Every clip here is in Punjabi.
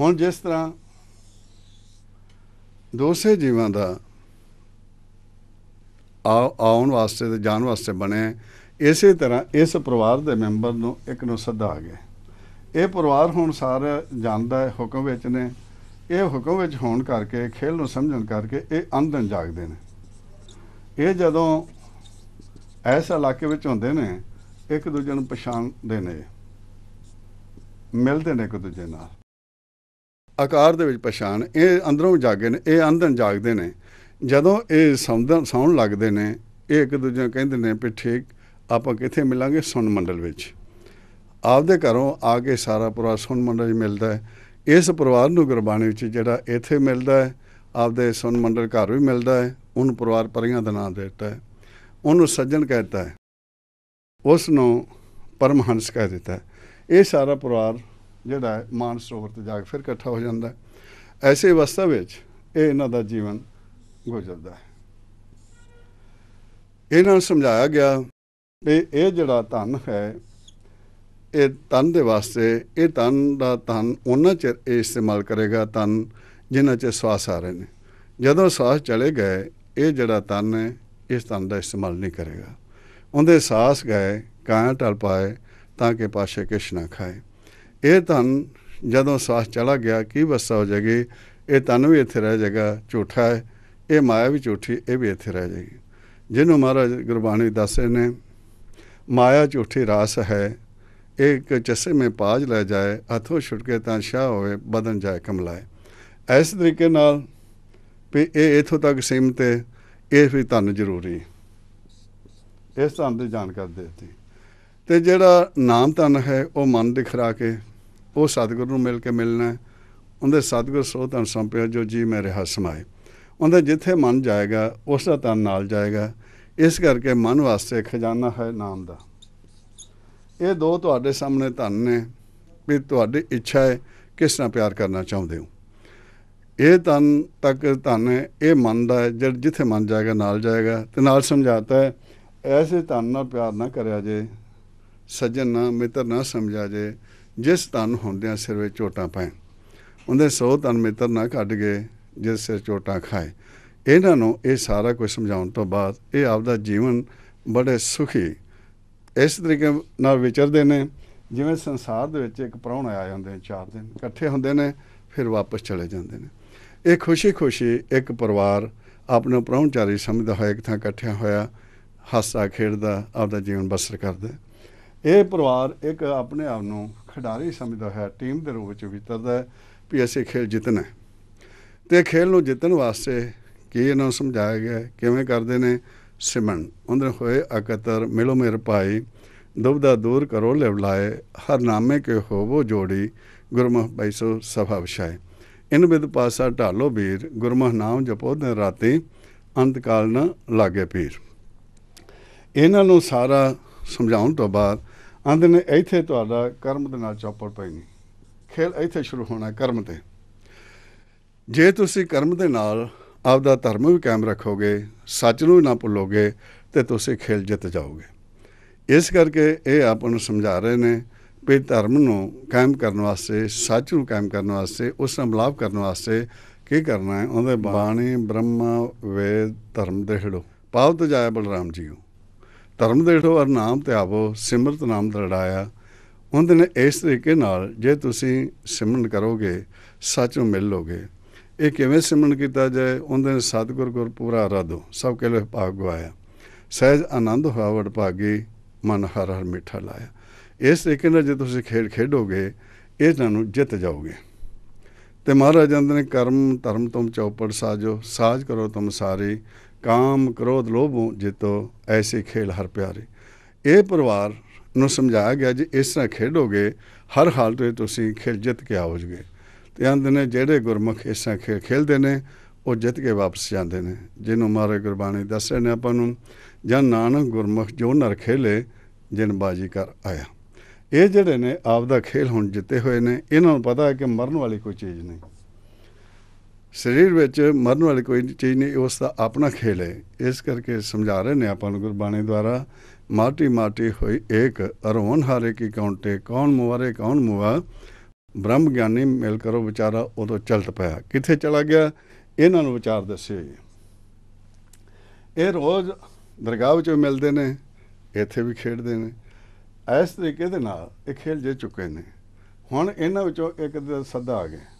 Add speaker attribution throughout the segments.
Speaker 1: ਹੁਣ ਜਿਸ ਤਰ੍ਹਾਂ ਦੋਸੇ ਜੀਵਾਂ ਦਾ ਆਉਣ ਵਾਸਤੇ ਤੇ ਜਾਣ ਵਾਸਤੇ ਬਣਿਆ ਇਸੇ ਤਰ੍ਹਾਂ ਇਸ ਪਰਿਵਾਰ ਦੇ ਮੈਂਬਰ ਨੂੰ ਇੱਕ ਨੂੰ ਸੱਦਾ ਆ ਗਿਆ ਇਹ ਪਰਿਵਾਰ ਹੁਣ ਸਾਰਾ ਜਾਣਦਾ ਹੈ ਹੁਕਮ ਵਿੱਚ ਨੇ ਇਹ ਹੁਕਮ ਵਿੱਚ ਹੋਣ ਕਰਕੇ ਖੇਲ ਨੂੰ ਸਮਝਣ ਕਰਕੇ ਇਹ ਅੰਧਨ ਜਾਗਦੇ ਨੇ ਇਹ ਜਦੋਂ ਐਸ ਇਲਾਕੇ ਵਿੱਚ ਹੁੰਦੇ ਨੇ ਇੱਕ ਦੂਜੇ ਨੂੰ ਪਛਾਣਦੇ ਨੇ ਮਿਲਦੇ ਨੇ ਇੱਕ ਦੂਜੇ ਨਾਲ ਆਕਾਰ ਦੇ ਵਿੱਚ ਪਛਾਣ ਇਹ ਅੰਦਰੋਂ ਜਾਗੇ ਨੇ ਇਹ ਅੰਦਨ ਜਾਗਦੇ ਨੇ ਜਦੋਂ ਇਹ ਸੌਂਦਨ ਸੌਣ ਲੱਗਦੇ ਨੇ ਇਹ ਇੱਕ ਦੂਜੇ ਨੂੰ ਕਹਿੰਦੇ ਨੇ ਵੀ ਠੀਕ ਆਪਾਂ ਕਿੱਥੇ ਮਿਲਾਂਗੇ ਸੁਣ ਮੰਡਲ ਵਿੱਚ ਆਪਦੇ ਘਰੋਂ ਆ ਕੇ ਸਾਰਾ ਪੁਰਾ ਸੁਣ ਮੰਡਲ ਮਿਲਦਾ ਹੈ ਇਸ ਪਰਿਵਾਰ ਨੂੰ ਗੁਰਬਾਣੀ ਵਿੱਚ ਜਿਹੜਾ ਇੱਥੇ ਮਿਲਦਾ ਹੈ ਆਪਦੇ ਸੁਣ ਮੰਡਲ ਘਰ ਵੀ ਮਿਲਦਾ ਹੈ ਉਹਨੂੰ ਪਰਿਵਾਰ ਪਰੀਆਂ ਦਾ ਨਾਮ ਦਿੱਤਾ ਹੈ ਉਹਨੂੰ ਸੱਜਣ ਕਹਿੰਦਾ ਹੈ ਉਸ ਨੂੰ ਪਰਮਹੰਸ ਕਹਿ ਦਿੱਤਾ ਹੈ ਇਹ ਸਾਰਾ ਪਰਿਵਾਰ ਜਿਹੜਾ ਮਾਨ ਸਰੋਵਰ ਤੇ ਜਾ ਕੇ ਫਿਰ ਇਕੱਠਾ ਹੋ ਜਾਂਦਾ ਐਸੇ ਅਵਸਥਾ ਵਿੱਚ ਇਹ ਇਹਨਾਂ ਦਾ ਜੀਵਨ ਗੁਜ਼ਰਦਾ ਹੈ ਇਹਨਾਂ ਨੂੰ ਸਮਝਾਇਆ ਗਿਆ ਵੀ ਇਹ ਜਿਹੜਾ ਧਨ ਹੈ ਇਹ ਧਨ ਦੇ ਵਾਸਤੇ ਇਹ ਧਨ ਦਾ ਧਨ ਉਹਨਾਂ ਚ ਇਸਤੇਮਾਲ ਕਰੇਗਾ ਧਨ ਜਿਨ੍ਹਾਂ ਚ ਸਵਾਸ ਆ ਰਹੇ ਨੇ ਜਦੋਂ ਸਵਾਸ ਚਲੇ ਗਏ ਇਹ ਜਿਹੜਾ ਧਨ ਹੈ ਇਸ ਧਨ ਦਾ ਇਸਤੇਮਾਲ ਨਹੀਂ ਕਰੇਗਾ ਉਹਦੇ ਸਾਸ ਗਏ ਕਾਂ ਟਲ ਪਾਏ ਤਾਂ ਕਿ ਪਾਸ਼ੇ ਕਿਸ਼ਨਾ ਖਾਏ ਇਹ ਧਨ ਜਦੋਂ ਸਾਹ ਚਲਾ ਗਿਆ ਕੀ ਵਸਾ ਹੋ ਜਾਗੇ ਇਹ ਤਨ ਵੀ ਇੱਥੇ ਰਹਿ ਜਾਗਾ ਝੂਠਾ ਹੈ ਇਹ ਮਾਇਆ ਵੀ ਝੂਠੀ ਇਹ ਵੀ ਇੱਥੇ ਰਹਿ ਜਾਏਗੀ ਜਿਹਨੂੰ ਮਹਾਰਾਜ ਗੁਰਬਾਣੀ ਦੱਸੇ ਨੇ ਮਾਇਆ ਝੂਠੀ ਰਾਸ ਹੈ ਇੱਕ ਜਸੇ ਮੇ ਪਾਜ ਲੈ ਜਾਏ ਹੱਥੋਂ ਛੁਟਕੇ ਤਾਂ ਸ਼ਾ ਹੋਵੇ ਬਦਨ ਜਾਏ ਕਮਲਾਏ ਐਸ ਤਰੀਕੇ ਨਾਲ ਵੀ ਇਹ ਇਥੋਂ ਤੱਕ ਸੀਮਤ ਹੈ ਇਹ ਵੀ ਧਨ ਜ਼ਰੂਰੀ ਇਸ ਤਰ੍ਹਾਂ ਦੀ ਜਾਣਕਾਰੀ ਦੇਤੀ ਤੇ ਜਿਹੜਾ ਨਾਮ ਧਨ ਹੈ ਉਹ ਮਨ ਦਿਖਰਾ ਕੇ ਉਹ ਸਤਿਗੁਰੂ ਨੂੰ ਮਿਲ ਕੇ ਮਿਲਣਾ ਉਹਦੇ ਸਤਿਗੁਰ ਸੋਧਨ ਸੰਪਿਆ ਜੋ ਜੀ ਮੈਂ ਰਹਾ ਸਮਾਏ ਉਹਦਾ ਜਿੱਥੇ ਮਨ ਜਾਏਗਾ ਉਸ ਦਾ ਤਨ ਨਾਲ ਜਾਏਗਾ ਇਸ ਕਰਕੇ ਮਨ ਵਾਸਤੇ ਖਜ਼ਾਨਾ ਹੈ ਨਾਮ ਦਾ ਇਹ ਦੋ ਤੁਹਾਡੇ ਸਾਹਮਣੇ ਧੰਨ ਨੇ ਵੀ ਤੁਹਾਡੀ ਇੱਛਾ ਹੈ ਕਿਸ ਨਾਲ ਪਿਆਰ ਕਰਨਾ ਚਾਹੁੰਦੇ ਹੋ ਇਹ ਤਨ ਤੱਕ ਧੰਨ ਹੈ ਇਹ ਮਨ ਦਾ ਹੈ ਜਿੱਥੇ ਮਨ ਜਾਏਗਾ ਨਾਲ ਜਾਏਗਾ ਤੇ ਨਾਲ ਸਮਝਾਤਾ ਹੈ ਐਸੇ ਤਨ ਨਾਲ ਪਿਆਰ ਨਾ ਕਰਿਆ ਜੇ ਸੱਜਣ ਨਾ ਮਿੱਤਰ ਨਾ ਸਮਝਾ ਜੇ ਜਿਸ ਤਨ ਹੁੰਦਿਆਂ ਸਿਰ ਵਿੱਚ ਝੋਟਾਂ ਪਾਏ ਉਹਦੇ ਸੋ ਤਨ ਮਿੱਤਰ ਨਾ ਕੱਢ ਗਏ ਜਿਸ ਸਿਰ ਝੋਟਾਂ ਖਾਏ ਇਹਨਾਂ ਨੂੰ ਇਹ ਸਾਰਾ ਕੁਝ ਸਮਝਾਉਣ ਤੋਂ ਬਾਅਦ ਇਹ ਆਪ ਦਾ ਜੀਵਨ ਬੜੇ ਸੁਖੀ ਇਸ ਤਰੀਕੇ ਨਾਲ ਵਿਚਰਦੇ ਨੇ ਜਿਵੇਂ ਸੰਸਾਰ ਦੇ ਵਿੱਚ ਇੱਕ ਪ੍ਰਾਹੁਣਾ ਆ ਜਾਂਦੇ ਨੇ ਚਾਰ ਦਿਨ ਇਕੱਠੇ ਹੁੰਦੇ ਨੇ ਫਿਰ ਵਾਪਸ ਚਲੇ ਜਾਂਦੇ ਨੇ ਇਹ ਖੁਸ਼ੀ-ਖੁਸ਼ੀ ਇੱਕ ਪਰਿਵਾਰ ਆਪਣਾ ਪ੍ਰਾਹੁਣਚਾਰੀ ਸਮਝਦਾ ਹੋਇਆ ਇੱਕ ਥਾਂ ਇਕੱਠਿਆ ਹੋਇਆ ਹਾਸਾ ਖੇਡਦਾ ਆਪਦਾ ਜੀਵਨ ਬਸਰ ਕਰਦਾ ਇਹ ਪਰਿਵਾਰ ਇੱਕ ਆਪਣੇ ਆਪ ਨੂੰ ਖਿਡਾਰੀ ਸਮਝਦਾ ਹੈ ਟੀਮ ਦੇ ਰੂਪ ਵਿੱਚ ਵਿਚਰਦਾ ਹੈ ਵੀ ਅਸੀਂ ਖੇਲ ਜਿੱਤਣਾ ਤੇ ਖੇਲ ਨੂੰ ਜਿੱਤਣ ਵਾਸਤੇ ਕੀ ਇਹਨਾਂ ਨੂੰ ਸਮਝਾਇਆ ਗਿਆ ਕਿਵੇਂ ਕਰਦੇ ਨੇ ਸਿਮਣ ਉਹਨਾਂ ਹੋਏ ਅਕਤਰ ਮਿਲੋ ਮੇਰ ਭਾਈ ਦੁਬਦਾ ਦੂਰ ਕਰੋ ਲਾਏ ਹਰ ਨਾਮੇ ਕੇ ਹੋਵੋ ਜੋੜੀ ਗੁਰਮੁਖ ਬੈਸੋ ਸਭਾ ਵਿਸ਼ਾਏ ਇਨ ਵਿਦ ਪਾਸਾ ਢਾਲੋ ਵੀਰ ਗੁਰਮੁਖ ਨਾਮ ਜਪੋ ਦਿਨ ਰਾਤੀ ਅੰਤ ਕਾਲ ਨ ਲਾਗੇ ਪੀਰ ਇਹਨਾਂ ਨੂੰ ਸਾਰਾ ਸਮਝਾਉਣ ਤੋਂ ਬਾਅਦ ਆਂਦੇ ਨੇ ਇੱਥੇ ਤੁਹਾਡਾ ਕਰਮ ਦੇ ਨਾਲ ਚੌਪੜ ਪਈ ਨਹੀਂ ਖੇਲ ਇੱਥੇ ਸ਼ੁਰੂ ਹੋਣਾ ਕਰਮ ਤੇ ਜੇ ਤੁਸੀਂ ਕਰਮ ਦੇ ਨਾਲ ਆਪਦਾ ਧਰਮ ਵੀ ਕਾਇਮ ਰੱਖੋਗੇ ਸੱਚ ਨੂੰ ਨਾ ਭੁੱਲੋਗੇ ਤੇ ਤੁਸੀਂ ਖੇਲ ਜਿੱਤ ਜਾਓਗੇ ਇਸ ਕਰਕੇ ਇਹ ਆਪ ਨੂੰ ਸਮਝਾ ਰਹੇ ਨੇ ਕਿ ਧਰਮ ਨੂੰ ਕਾਇਮ ਕਰਨ ਵਾਸਤੇ ਸੱਚ ਨੂੰ ਕਾਇਮ ਕਰਨ ਵਾਸਤੇ ਉਸ ਨਾਲ ਮਲਾਪ ਕਰਨ ਵਾਸਤੇ ਕੀ ਕਰਨਾ ਹੈ ਉਹਦੇ ਬਾਣੀ ਬ੍ਰਹਮ ਵੇਦ ਧਰਮ ਦੇ ਹੜੋ ਪਾਉਤ ਜਾਇ ਜਾਇਆ ਬਲਰਾਮ ਜੀਓ ਧਰਮ ਦੇਠੋ ਅਰ ਨਾਮ ਧਿਆਵੋ ਸਿਮਰਤ ਨਾਮ ਦਰੜਾਇਆ ਉਹਦੇ ਨੇ ਇਸ ਤਰੀਕੇ ਨਾਲ ਜੇ ਤੁਸੀਂ ਸਿਮਰਨ ਕਰੋਗੇ ਸੱਚ ਨੂੰ ਮਿਲ ਲੋਗੇ ਇਹ ਕਿਵੇਂ ਸਿਮਰਨ ਕੀਤਾ ਜਾਏ ਉਹਦੇ ਨੇ ਸਤਿਗੁਰ ਗੁਰ ਪੂਰਾ ਰਾਦੋ ਸਭ ਕੇ ਲਈ ਭਾਗ ਗਵਾਇਆ ਸਹਿਜ ਆਨੰਦ ਹੋਵੜ ਭਾਗੀ ਮਨ ਹਰ ਹਰ ਮਿੱਠਾ ਲਾਇਆ ਇਸ ਤਰੀਕੇ ਨਾਲ ਜੇ ਤੁਸੀਂ ਖੇਡ ਖੇਡੋਗੇ ਇਹ ਤੁਹਾਨੂੰ ਜਿੱਤ ਜਾਓਗੇ ਤੇ ਮਹਾਰਾਜ ਜੰਦ ਨੇ ਕਰਮ ਧਰਮ ਤੁਮ ਚੌਪੜ ਸਾਜੋ ਸਾਜ ਕਰੋ ਤੁਮ ਸਾਰੇ ਕਾਮ ਕ੍ਰੋਧ ਲੋਭੋਂ ਜਿਤੋ ਐਸੇ ਖੇਲ ਹਰ ਪਿਆਰੇ ਇਹ ਪਰਿਵਾਰ ਨੂੰ ਸਮਝਾਇਆ ਗਿਆ ਜੇ ਇਸ ਤਰ੍ਹਾਂ ਖੇਡੋਗੇ ਹਰ ਹਾਲਤ ਵਿੱਚ ਤੁਸੀਂ ਖੇਲ ਜਿੱਤ ਕੇ ਆਓਗੇ ਤੇ ਅੰਤ ਨੇ ਜਿਹੜੇ ਗੁਰਮੁਖ ਇਸ ਤਰ੍ਹਾਂ ਖੇਲ ਖੇਲਦੇ ਨੇ ਉਹ ਜਿੱਤ ਕੇ ਵਾਪਸ ਜਾਂਦੇ ਨੇ ਜਿਹਨੂੰ ਮਾਰੇ ਗੁਰਬਾਣੀ ਦੱਸ ਰਹੇ ਨੇ ਆਪਾਂ ਨੂੰ ਜਾਂ ਨਾਨਕ ਗੁਰਮੁਖ ਜੋ ਨਰ ਖੇਲੇ ਜਿਨ ਬਾਜੀ ਕਰ ਆਇਆ ਇਹ ਜਿਹੜੇ ਨੇ ਆਪ ਦਾ ਖੇਲ ਹੁਣ ਜਿੱਤੇ ਹੋਏ ਨੇ ਇਹਨਾਂ ਨੂੰ ਪਤਾ ਹੈ ਕਿ ਮਰਨ ਵਾਲੀ ਕੋਈ ਚੀਜ਼ ਨਹੀਂ ਸਰੀਰ ਵਿੱਚ ਮਰਨ ਵਾਲੀ ਕੋਈ ਚੀਜ਼ ਨਹੀਂ ਉਸ ਦਾ ਆਪਣਾ ਖੇਲ ਹੈ ਇਸ ਕਰਕੇ ਸਮਝਾ ਰਹੇ ਨੇ ਆਪਾਂ ਨੂੰ ਗੁਰਬਾਣੀ ਦੁਆਰਾ ਮਾਟੀ ਮਾਟੀ ਹੋਈ ਇੱਕ ਅਰੋਨ ਹਾਰੇ ਕੀ ਕਾਉਂਟੇ ਕੌਣ ਮੁਵਾਰੇ ਕੌਣ ਮੁਵਾ ਬ੍ਰਹਮ ਗਿਆਨੀ ਮਿਲ ਕਰੋ ਵਿਚਾਰਾ ਉਦੋਂ ਚਲਤ ਪਿਆ ਕਿੱਥੇ ਚਲਾ ਗਿਆ ਇਹਨਾਂ ਨੂੰ ਵਿਚਾਰ ਦੱਸੇ ਇਹ ਰੋਜ਼ ਦਰਗਾਹ ਵਿੱਚ ਮਿਲਦੇ ਨੇ ਇੱਥੇ ਵੀ ਖੇਡਦੇ ਨੇ ਇਸ ਤਰੀਕੇ ਦੇ ਨਾਲ ਇਹ ਖੇਲ ਜੇ ਚੁੱਕੇ ਨੇ ਹੁਣ ਇਹਨਾਂ ਵਿੱਚੋਂ ਇੱਕ ਦਾ ਸੱਦਾ ਆ ਗਿਆ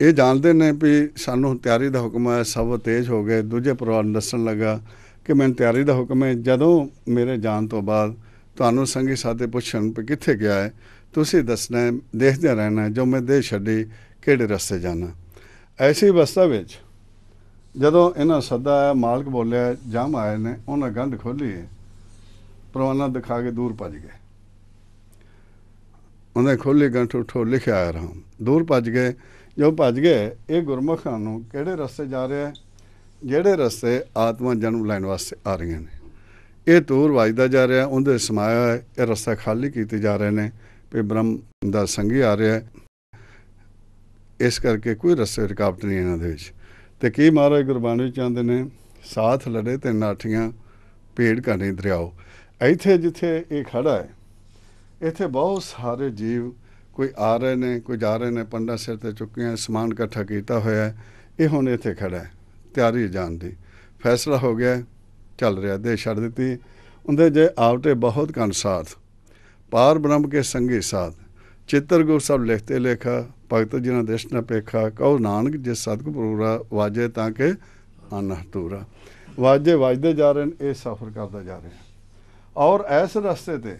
Speaker 1: ਇਹ ਜਾਣਦੇ ਨੇ ਵੀ ਸਾਨੂੰ ਤਿਆਰੀ ਦਾ ਹੁਕਮ ਹੈ ਸਭ ਤੇਜ਼ ਹੋ ਗਏ ਦੂਜੇ ਪਰਿਵਾਰ ਦੱਸਣ ਲੱਗਾ ਕਿ ਮੈਨੂੰ ਤਿਆਰੀ ਦਾ ਹੁਕਮ ਹੈ ਜਦੋਂ ਮੇਰੇ ਜਾਣ ਤੋਂ ਬਾਅਦ ਤੁਹਾਨੂੰ ਸੰਗੀ ਸਾਥੇ ਪੁੱਛਣ ਕਿ ਕਿੱਥੇ ਗਿਆ ਹੈ ਤੁਸੀਂ ਦੱਸਣਾ ਹੈ ਦੇਖਦੇ ਰਹਿਣਾ ਜੋ ਮੈਂ ਦੇ ਛੱਡੀ ਕਿਹੜੇ ਰਸਤੇ ਜਾਣਾ ਐਸੀ ਅਵਸਥਾ ਵਿੱਚ ਜਦੋਂ ਇਹਨਾਂ ਸੱਦਾ ਮਾਲਕ ਬੋਲਿਆ ਜਾਮ ਆਏ ਨੇ ਉਹਨਾਂ ਗੰਢ ਖੋਲੀ ਪਰਵਾਨਾ ਦਿਖਾ ਕੇ ਦੂਰ ਭੱਜ ਗਏ ਉਹਨੇ ਖੋਲੇ ਗੰਢ ਉਠੋ ਲਿਖਿਆ ਆ ਰਹਾ ਦੂਰ ਭੱਜ ਗਏ ਜੋ ਭੱਜ ਗਏ ਇਹ ਗੁਰਮਖਾਂ ਨੂੰ ਕਿਹੜੇ ਰਸਤੇ ਜਾ ਰਿਹਾ ਹੈ ਜਿਹੜੇ ਰਸਤੇ ਆਤਮਾ ਜਨਮ ਲੈਣ ਵਾਸਤੇ ਆ ਰਹੀਆਂ ਨੇ ਇਹ ਤੂਰ ਵਜਦਾ ਜਾ ਰਿਹਾ ਉਹਦੇ ਸਮਾਇਆ ਹੈ ਇਹ ਰਸਤਾ ਖਾਲੀ ਕੀਤੇ ਜਾ ਰਹੇ ਨੇ ਵੀ ਬ੍ਰਹਮ ਦਾ ਸੰਗੀ ਆ ਰਿਹਾ ਹੈ ਇਸ ਕਰਕੇ ਕੋਈ ਰਸਤੇ ਰਿਕਾਪਟ ਨਹੀਂ ਇਹਨਾਂ ਦੇ ਵਿੱਚ ਤੇ ਕੀ ਮਹਾਰਾਜ ਗੁਰਬਾਣੀ ਚਾਹੁੰਦੇ ਨੇ ਸਾਥ ਲੜੇ ਤੇ ਨਾਠੀਆਂ ਪੇੜ ਕਰਨੇ ਦਰਿਆਓ ਇੱਥੇ ਜਿੱਥੇ ਇਹ ਖੜਾ ਹੈ ਇੱਥੇ ਬਹੁਤ ਸਾਰੇ ਜੀਵ ਕੋਈ ਆ ਰਹੇ ਨੇ ਕੋਈ ਜਾ ਰਹੇ ਨੇ ਪੰਡਾ ਸਿਰ ਤੇ ਚੁੱਕਿਆ ਸਮਾਨ ਇਕੱਠਾ ਕੀਤਾ ਹੋਇਆ ਇਹ ਹੁਣ ਇੱਥੇ ਖੜਾ ਹੈ ਤਿਆਰੀ ਜਾਣ ਦੀ ਫੈਸਲਾ ਹੋ ਗਿਆ ਚੱਲ ਰਿਹਾ ਦੇ ਛੱਡ ਦਿੱਤੀ ਉਹਦੇ ਜੇ ਆਉਟੇ ਬਹੁਤ ਕਨ ਸਾਥ ਪਾਰ ਬ੍ਰਹਮ ਕੇ ਸੰਗੀ ਸਾਥ ਚਿੱਤਰ ਗੁਰ ਸਭ ਲਿਖਤੇ ਲੇਖਾ ਭਗਤ ਜਿਨਾਂ ਦੇਸ਼ ਨਾ ਪੇਖਾ ਕਉ ਨਾਨਕ ਜੇ ਸਤਿਗੁਰ ਪੂਰਾ ਵਾਜੇ ਤਾਂ ਕਿ ਅਨਹਤੂਰਾ ਵਾਜੇ ਵਜਦੇ ਜਾ ਰਹੇ ਨੇ ਇਹ ਸਫ਼ਰ ਕਰਦਾ ਜਾ ਰਹੇ ਔਰ ਐਸ ਰਸਤੇ ਤੇ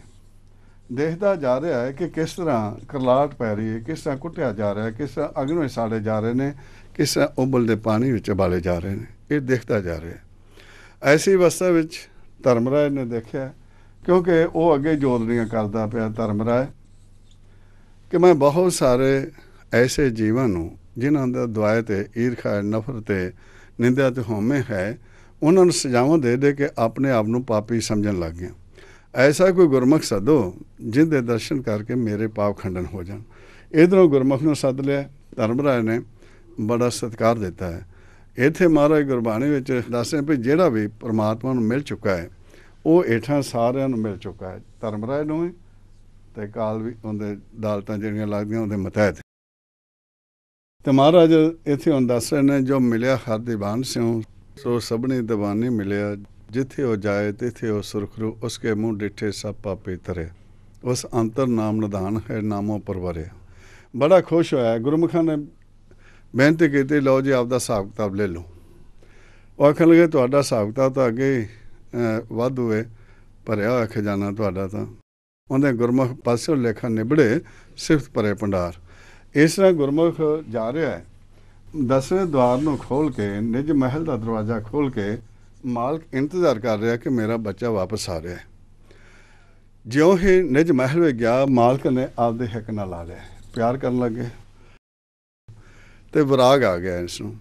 Speaker 1: ਦੇਖਦਾ ਜਾ ਰਿਹਾ ਹੈ ਕਿ ਕਿਸ ਤਰ੍ਹਾਂ ਕਰਲਾਟ ਪੈ ਰਹੀ ਹੈ ਕਿਸ ਤਰ੍ਹਾਂ ਕੁੱਟਿਆ ਜਾ ਰਿਹਾ ਹੈ ਕਿਸ ਤਰ੍ਹਾਂ ਅਗਨੋਂ ਸਾੜੇ ਜਾ ਰਹੇ ਨੇ ਕਿਸ ਤਰ੍ਹਾਂ ਉਬਲਦੇ ਪਾਣੀ ਵਿੱਚ ਬਾਲੇ ਜਾ ਰਹੇ ਨੇ ਇਹ ਦੇਖਦਾ ਜਾ ਰਿਹਾ ਐਸੀ ਅਵਸਥਾ ਵਿੱਚ ਧਰਮਰਾਏ ਨੇ ਦੇਖਿਆ ਕਿਉਂਕਿ ਉਹ ਅੱਗੇ ਜੋਦੜੀਆਂ ਕਰਦਾ ਪਿਆ ਧਰਮਰਾਏ ਕਿ ਮੈਂ ਬਹੁਤ ਸਾਰੇ ਐਸੇ ਜੀਵਾਂ ਨੂੰ ਜਿਨ੍ਹਾਂ ਦਾ ਦੁਆਇ ਤੇ ਈਰਖਾ ਨਫ਼ਰਤ ਤੇ ਨਿੰਦਿਆ ਤੇ ਹਉਮੈ ਹੈ ਉਹਨਾਂ ਨੂੰ ਸਜ਼ਾਵਾਂ ਦੇ ਦੇ ਕੇ ਆਪਣੇ ਆਪ ਨੂੰ ਪਾਪੀ ਸਮਝਣ ਲੱਗ ਗਿਆ ਐਸਾ ਕੋਈ ਗੁਰਮਖ ਸਾਧੋ ਜਿਹਦੇ ਦਰਸ਼ਨ ਕਰਕੇ ਮੇਰੇ ਪਾਪ ਖੰਡਨ ਹੋ ਜਾਣ ਇਧਰੋਂ ਗੁਰਮਖ ਨੂੰ ਸੱਦ ਲਿਆ ਧਰਮਰਾਜ ਨੇ ਬੜਾ ਸਤਿਕਾਰ ਦਿੱਤਾ ਹੈ ਇੱਥੇ ਮਹਾਰਾਜ ਗੁਰਬਾਣੀ ਵਿੱਚ ਦੱਸਦੇ ਵੀ ਜਿਹੜਾ ਵੀ ਪ੍ਰਮਾਤਮਾ ਨੂੰ ਮਿਲ ਚੁੱਕਾ ਹੈ ਉਹ ਇਠਾਂ ਸਾਰਿਆਂ ਨੂੰ ਮਿਲ ਚੁੱਕਾ ਹੈ ਧਰਮਰਾਜ ਨੂੰ ਤੇ ਕਾਲ ਵੀ ਉਹਦੇ ਦਾਲਤਾਂ ਜਿਹੜੀਆਂ ਲੱਗਦੀਆਂ ਉਹਦੇ ਮਤਹਿਤ ਤੇ ਮਹਾਰਾਜ ਇੱਥੇ ਹੁਣ ਦੱਸ ਰਹੇ ਨੇ ਜੋ ਮਿਲਿਆ ਹਰ ਦੀਵਾਨ ਸਿਓ ਸੋ ਸਭਨੇ ਦੀਵਾਨੇ ਮਿਲਿਆ ਜਿੱਥੇ ਉਹ ਜਾਏ ਤਿੱਥੇ ਉਹ ਸੁਰਖਰੂ ਉਸਕੇ ਮੂੰਹ ਡਿੱਠੇ ਸਭ ਪਾਪੇ ਤਰੇ ਉਸ ਅੰਤਰ ਨਾਮ ਨਿਦਾਨ ਹੈ ਨਾਮੋ ਪਰਵਰੇ ਬੜਾ ਖੁਸ਼ ਹੋਇਆ ਗੁਰਮਖਾਂ ਨੇ ਬੇਨਤੀ ਕੀਤੀ ਲਓ ਜੀ ਆਪਦਾ ਹਿਸਾਬ ਕਿਤਾਬ ਲੈ ਲਓ ਉਹ ਆਖਣ ਲਗੇ ਤੁਹਾਡਾ ਹਿਸਾਬ ਕਿਤਾਬ ਤਾਂ ਅੱਗੇ ਵੱਧ ਹੋਏ ਭਰਿਆ ਹੋਇਆ ਖਜ਼ਾਨਾ ਤੁਹਾਡਾ ਤਾਂ ਉਹਦੇ ਗੁਰਮੁਖ ਪਾਸੋਂ ਲੇਖਾ ਨਿਬੜੇ ਸਿਫਤ ਪਰੇ ਪੰਡਾਰ ਇਸ ਤਰ੍ਹਾਂ ਗੁਰਮੁਖ ਜਾ ਰਿਹਾ ਹੈ ਦਸਵੇਂ ਦਵਾਰ ਨੂੰ ਖੋਲ ਕੇ ਨਿਜ ਮਹਿਲ ਦਾ ਦਰਵਾਜ਼ਾ ਖੋਲ ਕੇ ਮਾਲਕ ਇੰਤਜ਼ਾਰ ਕਰ ਰਿਹਾ ਕਿ ਮੇਰਾ ਬੱਚਾ ਵਾਪਸ ਆ ਰਿਹਾ ਹੈ ਜਿਉਂ ਹੀ ਨਿਜ ਮਹਿਲ ਵਿੱਚ ਗਿਆ ਮਾਲਕ ਨੇ ਆਪਦੇ ਹੱਕ ਨਾਲ ਲਾ ਲਿਆ ਪਿਆਰ ਕਰਨ ਲੱਗੇ ਤੇ ਵਿਰਾਗ ਆ ਗਿਆ ਇਸ ਨੂੰ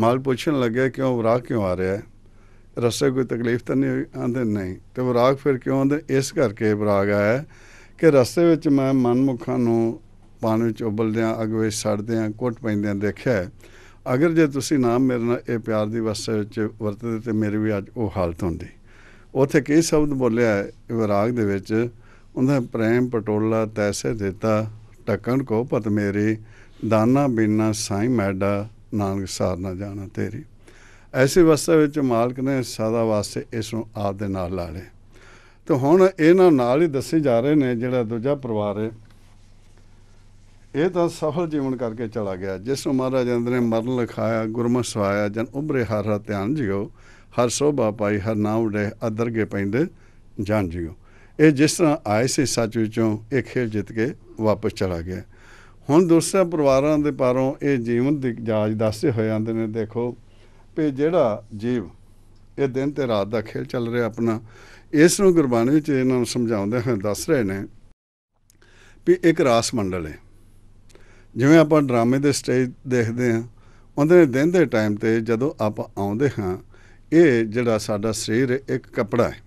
Speaker 1: ਮਾਲ ਪੁੱਛਣ ਲੱਗਿਆ ਕਿਉਂ ਵਿਰਾਗ ਕਿਉਂ ਆ ਰਿਹਾ ਹੈ ਰਸਤੇ ਕੋਈ ਤਕਲੀਫ ਤਾਂ ਨਹੀਂ ਆਂਦੇ ਨਹੀਂ ਤੇ ਵਿਰਾਗ ਫਿਰ ਕਿਉਂ ਆਂਦੇ ਇਸ ਕਰਕੇ ਵਿਰਾਗ ਆਇਆ ਕਿ ਰਸਤੇ ਵਿੱਚ ਮੈਂ ਮਨਮੁਖਾਂ ਨੂੰ ਪਾਣੀ ਵਿੱਚ ਉਬਲਦਿਆਂ ਅਗਵੇ ਸੜਦਿਆਂ ਕੁੱਟ ਪੈਂਦਿਆਂ ਦੇਖਿਆ ਅਗਰ ਜੇ ਤੁਸੀਂ ਨਾਮ ਮੇਰੇ ਨਾਲ ਇਹ ਪਿਆਰ ਦੀ ਵਸਤ ਵਿੱਚ ਵਰਤਦੇ ਤੇ ਮੇਰੇ ਵੀ ਅੱਜ ਉਹ ਹਾਲਤ ਹੁੰਦੀ ਉਥੇ ਕੀ ਸ਼ਬਦ ਬੋਲਿਆ ਵਿਰਾਗ ਦੇ ਵਿੱਚ ਉਹਨਾਂ ਪ੍ਰੇਮ ਪਟੋਲਾ ਤੈਸੇ ਦਿੱਤਾ ਟਕਣ ਕੋ ਪਤ ਮੇਰੇ ਦਾਨਾ ਬਿਨਾ ਸਾਈ ਮੈਡਾ ਨਾਨਕ ਸਾਰ ਨਾ ਜਾਣਾ ਤੇਰੀ ਐਸੀ ਵਸਤਾ ਵਿੱਚ ਮਾਲਕ ਨੇ ਸਦਾ ਵਾਸਤੇ ਇਸ ਨੂੰ ਆਪ ਦੇ ਨਾਲ ਲਾ ਲਏ ਤੇ ਹੁਣ ਇਹਨਾਂ ਨਾਲ ਹੀ ਦੱਸੇ ਜਾ ਰਹੇ ਨੇ ਜਿਹੜਾ ਦੂਜਾ ਪਰਿਵਾਰ ਹੈ ਇਹ ਤਾਂ ਸਫਲ ਜੀਵਨ ਕਰਕੇ ਚਲਾ ਗਿਆ ਜਿਸ ਨੂੰ ਮਹਾਰਾਜ ਅੰਦਰ ਨੇ ਮਰਨ ਲਿਖਾਇਆ ਗੁਰਮਤਿ ਸਵਾਇਆ ਜਨ ਉਬਰੇ ਹਰ ਹਰ ਧਿਆਨ ਜਿਓ ਹਰ ਸੋਭਾ ਪਾਈ ਹਰ ਨਾਮ ਡੇ ਅਦਰਗੇ ਪੈਂਦੇ ਜਾਣ ਜਿਓ ਇਹ ਜਿਸ ਤਰ੍ਹਾਂ ਆਏ ਸੀ ਸੱਚ ਵਿੱਚੋਂ ਇਹ ਖੇਲ ਜਿੱਤ ਕੇ ਵਾਪਸ ਚਲਾ ਗਿਆ ਹੁਣ ਦੂਸਰੇ ਪਰਿਵਾਰਾਂ ਦੇ ਪਾਰੋਂ ਇਹ ਜੀਵਨ ਦੀ ਜਾਜ ਦੱਸੇ ਹੋਏ ਆਂਦੇ ਨੇ ਦੇਖੋ ਕਿ ਜਿਹੜਾ ਜੀਵ ਇਹ ਦਿਨ ਤੇ ਰਾਤ ਦਾ ਖੇਲ ਚੱਲ ਰਿਹਾ ਆਪਣਾ ਇਸ ਨੂੰ ਗੁਰਬਾਣੀ ਵਿੱਚ ਇਹਨਾਂ ਨੂੰ ਸਮਝਾਉਂਦੇ ਹੋਏ ਦੱਸ ਰਹੇ ਨੇ ਵੀ ਇੱਕ ਰਾਸ ਮੰਡਲ ਹੈ ਜਿਵੇਂ ਆਪਾਂ ਡਰਾਮੇ ਦੇ ਸਟੇਜ ਦੇਖਦੇ ਹਾਂ ਉਹਦੇ ਦਿਨ ਦੇ ਟਾਈਮ ਤੇ ਜਦੋਂ ਆਪਾਂ ਆਉਂਦੇ ਹਾਂ ਇਹ ਜਿਹੜਾ ਸਾਡਾ ਸਰੀਰ ਇੱਕ ਕਪੜਾ ਹੈ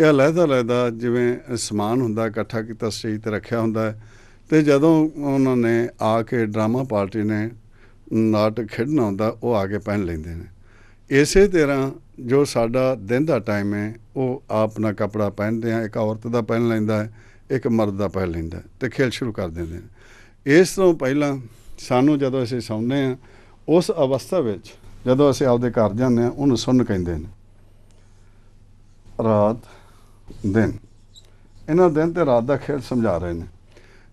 Speaker 1: ਇਹ ਅਲੱਗ ਅਲੱਗਾ ਜਿਵੇਂ ਸਮਾਨ ਹੁੰਦਾ ਇਕੱਠਾ ਕੀਤਾ ਸਟੇਜ ਤੇ ਰੱਖਿਆ ਹੁੰਦਾ ਤੇ ਜਦੋਂ ਉਹਨਾਂ ਨੇ ਆ ਕੇ ਡਰਾਮਾ ਪਾਰਟੀ ਨੇ ਨਾਟਕ ਖੇਡਣਾ ਹੁੰਦਾ ਉਹ ਆ ਕੇ ਪਹਿਨ ਲੈਂਦੇ ਨੇ ਇਸੇ ਤਰ੍ਹਾਂ ਜੋ ਸਾਡਾ ਦਿਨ ਦਾ ਟਾਈਮ ਹੈ ਉਹ ਆਪਣਾ ਕਪੜਾ ਪਹਿਨਦੇ ਆ ਇੱਕ ਔਰਤ ਦਾ ਪਹਿਨ ਲੈਂਦਾ ਹੈ ਇੱਕ ਮਰਦ ਦਾ ਪਹਿਨ ਲੈਂਦਾ ਤੇ ਖੇਲ ਸ਼ੁਰੂ ਕਰ ਦਿੰਦੇ ਨੇ ਇਸ ਤੋਂ ਪਹਿਲਾਂ ਸਾਨੂੰ ਜਦੋਂ ਅਸੀਂ ਸੌਂਦੇ ਆ ਉਸ ਅਵਸਥਾ ਵਿੱਚ ਜਦੋਂ ਅਸੀਂ ਆਪਦੇ ਘਰ ਜਾਂਦੇ ਆ ਉਹਨੂੰ ਸੁਣ ਕਹਿੰਦੇ ਨੇ ਰਾਤ ਦਿਨ ਇਹਨਾਂ ਦਿਨ ਤੇ ਰਾਤ ਦਾ ਖੇਡ ਸਮਝਾ ਰਹੇ ਨੇ